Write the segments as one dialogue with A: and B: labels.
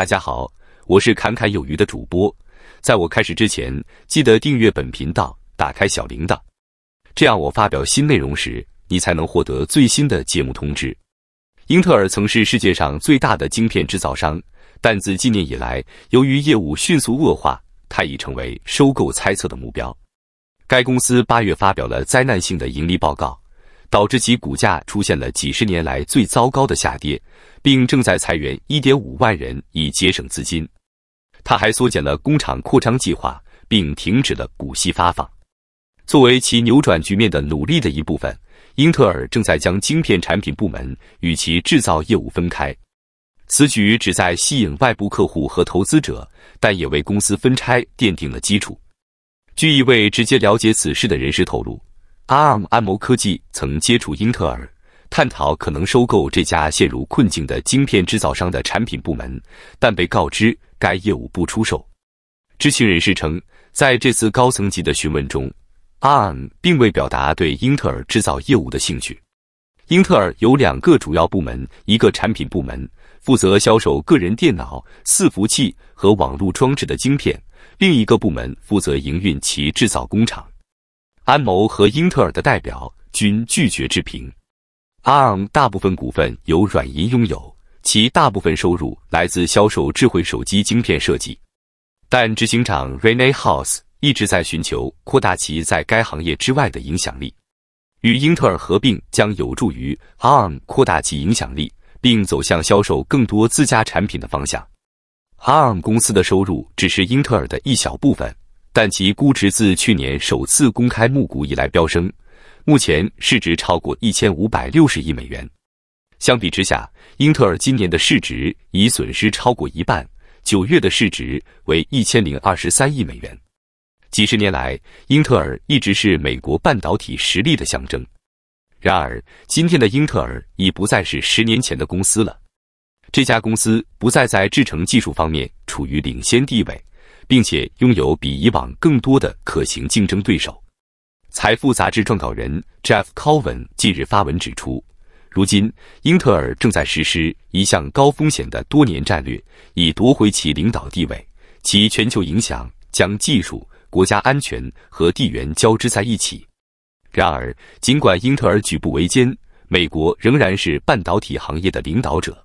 A: 大家好，我是侃侃有余的主播。在我开始之前，记得订阅本频道，打开小铃铛，这样我发表新内容时，你才能获得最新的节目通知。英特尔曾是世界上最大的晶片制造商，但自今年以来，由于业务迅速恶化，它已成为收购猜测的目标。该公司八月发表了灾难性的盈利报告。导致其股价出现了几十年来最糟糕的下跌，并正在裁员1.5万人以节省资金。他还缩减了工厂扩张计划，并停止了股息发放。作为其扭转局面的努力的一部分，英特尔正在将晶片产品部门与其制造业务分开。此举旨在吸引外部客户和投资者，但也为公司分拆奠定了基础。据一位直接了解此事的人士透露。ARM 按摩科技曾接触英特尔，探讨可能收购这家陷入困境的晶片制造商的产品部门，但被告知该业务不出售。知情人士称，在这次高层级的询问中，ARM 并未表达对英特尔制造业务的兴趣。英特尔有两个主要部门，一个产品部门负责销售个人电脑、伺服器和网络装置的晶片，另一个部门负责营运其制造工厂。安谋和英特尔的代表均拒绝置评。ARM 大部分股份由软银拥有，其大部分收入来自销售智慧手机晶片设计。但执行长 r e n e House 一直在寻求扩大其在该行业之外的影响力。与英特尔合并将有助于 ARM 扩大其影响力，并走向销售更多自家产品的方向。ARM 公司的收入只是英特尔的一小部分。但其估值自去年首次公开募股以来飙升，目前市值超过一千五百六十亿美元。相比之下，英特尔今年的市值已损失超过一半，九月的市值为一千零二十三亿美元。几十年来，英特尔一直是美国半导体实力的象征。然而，今天的英特尔已不再是十年前的公司了。这家公司不再在制程技术方面处于领先地位。并且拥有比以往更多的可行竞争对手。财富杂志撰稿人 Jeff Colvin 近日发文指出，如今英特尔正在实施一项高风险的多年战略，以夺回其领导地位。其全球影响将技术、国家安全和地缘交织在一起。然而，尽管英特尔举步维艰，美国仍然是半导体行业的领导者。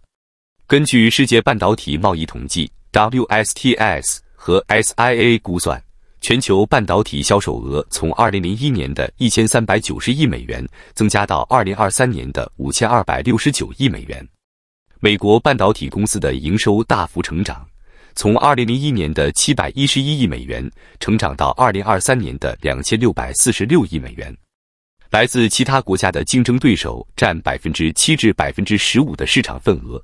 A: 根据世界半导体贸易统计 （WSTS）。和 SIA 估算，全球半导体销售额从2001年的1390亿美元增加到2023年的5269亿美元。美国半导体公司的营收大幅成长，从2001年的711亿美元成长到2023年的2646亿美元。来自其他国家的竞争对手占7%至15%的市场份额。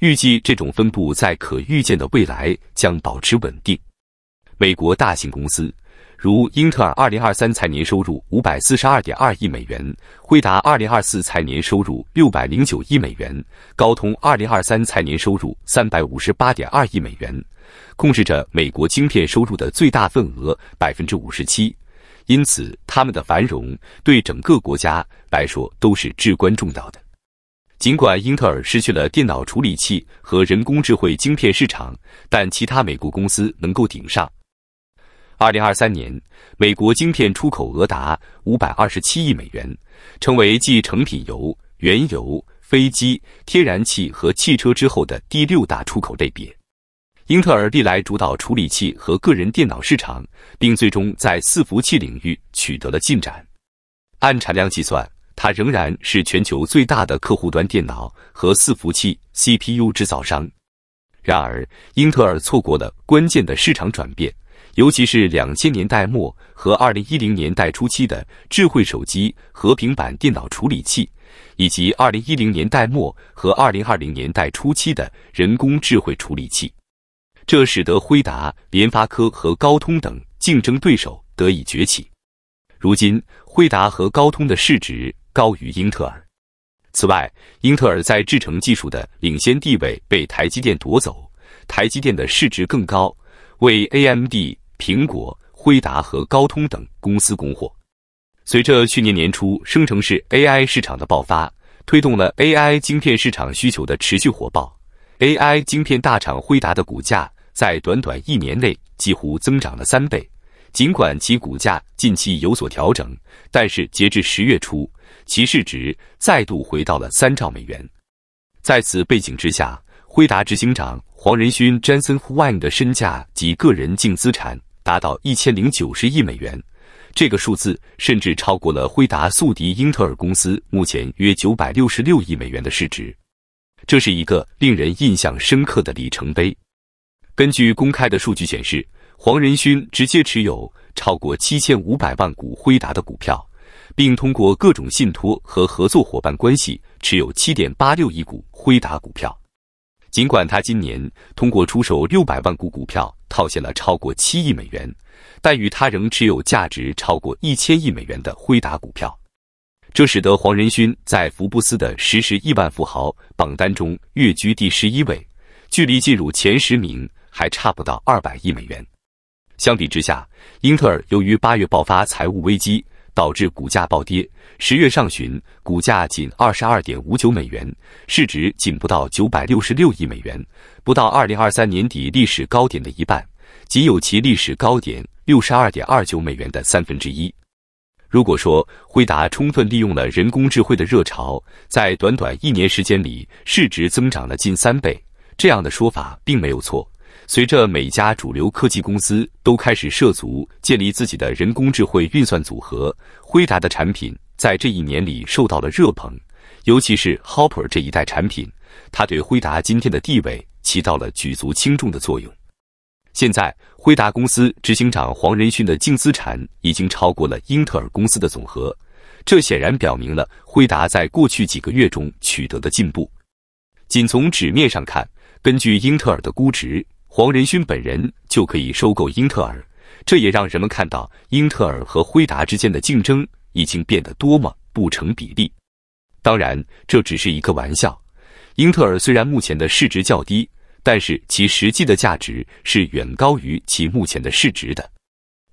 A: 预计这种分布在可预见的未来将保持稳定。美国大型公司如英特尔，2023财年收入542.2亿美元，辉达2024财年收入609亿美元，高通2023财年收入358.2亿美元，控制着美国晶片收入的最大份额，百分之五十七。因此，他们的繁荣对整个国家来说都是至关重要的。尽管英特尔失去了电脑处理器和人工智慧晶片市场，但其他美国公司能够顶上。二零二三年，美国晶片出口额达五百二十七亿美元，成为继成品油、原油、飞机、天然气和汽车之后的第六大出口类别。英特尔历来主导处理器和个人电脑市场，并最终在伺服器领域取得了进展。按产量计算。它仍然是全球最大的客户端电脑和伺服器 CPU 制造商。然而，英特尔错过了关键的市场转变，尤其是两千年代末和二零一零年代初期的智慧手机和平板电脑处理器，以及二零一零年代末和二零二零年代初期的人工智慧处理器。这使得辉达、联发科和高通等竞争对手得以崛起。如今，惠达和高通的市值。高于英特尔。此外，英特尔在制程技术的领先地位被台积电夺走，台积电的市值更高，为 AMD、苹果、辉达和高通等公司供货。随着去年年初生成式 AI 市场的爆发，推动了 AI 晶片市场需求的持续火爆，AI 晶片大厂辉达的股价在短短一年内几乎增长了三倍。尽管其股价近期有所调整，但是截至十月初，其市值再度回到了三兆美元。在此背景之下，辉达执行长黄仁勋 （Jensen Huang） 的身价及个人净资产达到一千零九十亿美元，这个数字甚至超过了辉达宿敌英特尔公司目前约九百六十六亿美元的市值。这是一个令人印象深刻的里程碑。根据公开的数据显示。黄仁勋直接持有超过七千五百万股辉达的股票，并通过各种信托和合作伙伴关系持有七点八六亿股辉达股票。尽管他今年通过出售六百万股股票套现了超过七亿美元，但与他仍持有价值超过一千亿美元的辉达股票。这使得黄仁勋在福布斯的实时亿万富豪榜单中跃居第十一位，距离进入前十名还差不到二百亿美元。相比之下，英特尔由于八月爆发财务危机，导致股价暴跌。十月上旬，股价仅二十二点五九美元，市值仅不到九百六十六亿美元，不到二零二三年底历史高点的一半，仅有其历史高点六十二点二九美元的三分之一。如果说辉达充分利用了人工智慧的热潮，在短短一年时间里，市值增长了近三倍，这样的说法并没有错。随着每家主流科技公司都开始涉足建立自己的人工智慧运算组合，辉达的产品在这一年里受到了热捧，尤其是 Hopper 这一代产品，它对辉达今天的地位起到了举足轻重的作用。现在，辉达公司执行长黄仁勋的净资产已经超过了英特尔公司的总和，这显然表明了辉达在过去几个月中取得的进步。仅从纸面上看，根据英特尔的估值。黄仁勋本人就可以收购英特尔，这也让人们看到英特尔和辉达之间的竞争已经变得多么不成比例。当然，这只是一个玩笑。英特尔虽然目前的市值较低，但是其实际的价值是远高于其目前的市值的。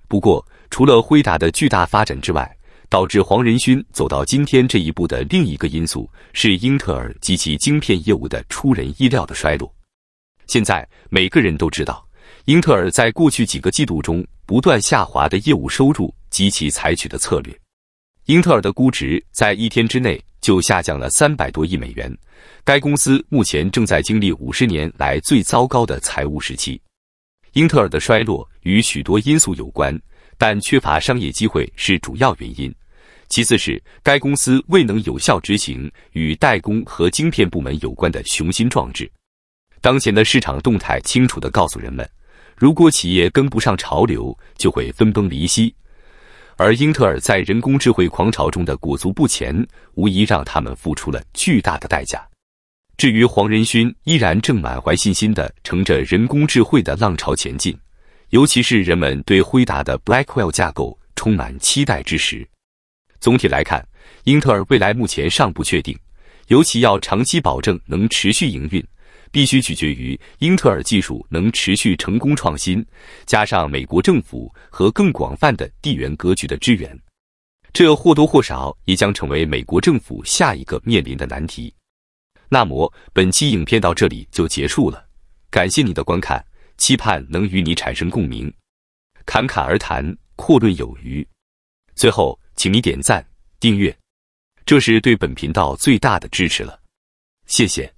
A: 不过，除了辉达的巨大发展之外，导致黄仁勋走到今天这一步的另一个因素是英特尔及其晶片业务的出人意料的衰落。现在每个人都知道，英特尔在过去几个季度中不断下滑的业务收入及其采取的策略。英特尔的估值在一天之内就下降了三百多亿美元。该公司目前正在经历五十年来最糟糕的财务时期。英特尔的衰落与许多因素有关，但缺乏商业机会是主要原因。其次是该公司未能有效执行与代工和晶片部门有关的雄心壮志。当前的市场动态清楚地告诉人们，如果企业跟不上潮流，就会分崩离析。而英特尔在人工智慧狂潮中的裹足不前，无疑让他们付出了巨大的代价。至于黄仁勋，依然正满怀信心地乘着人工智慧的浪潮前进。尤其是人们对辉达的 Blackwell 架构充满期待之时，总体来看，英特尔未来目前尚不确定，尤其要长期保证能持续营运。必须取决于英特尔技术能持续成功创新，加上美国政府和更广泛的地缘格局的支援，这或多或少也将成为美国政府下一个面临的难题。那么本期影片到这里就结束了，感谢你的观看，期盼能与你产生共鸣。侃侃而谈，阔论有余。最后，请你点赞、订阅，这是对本频道最大的支持了。谢谢。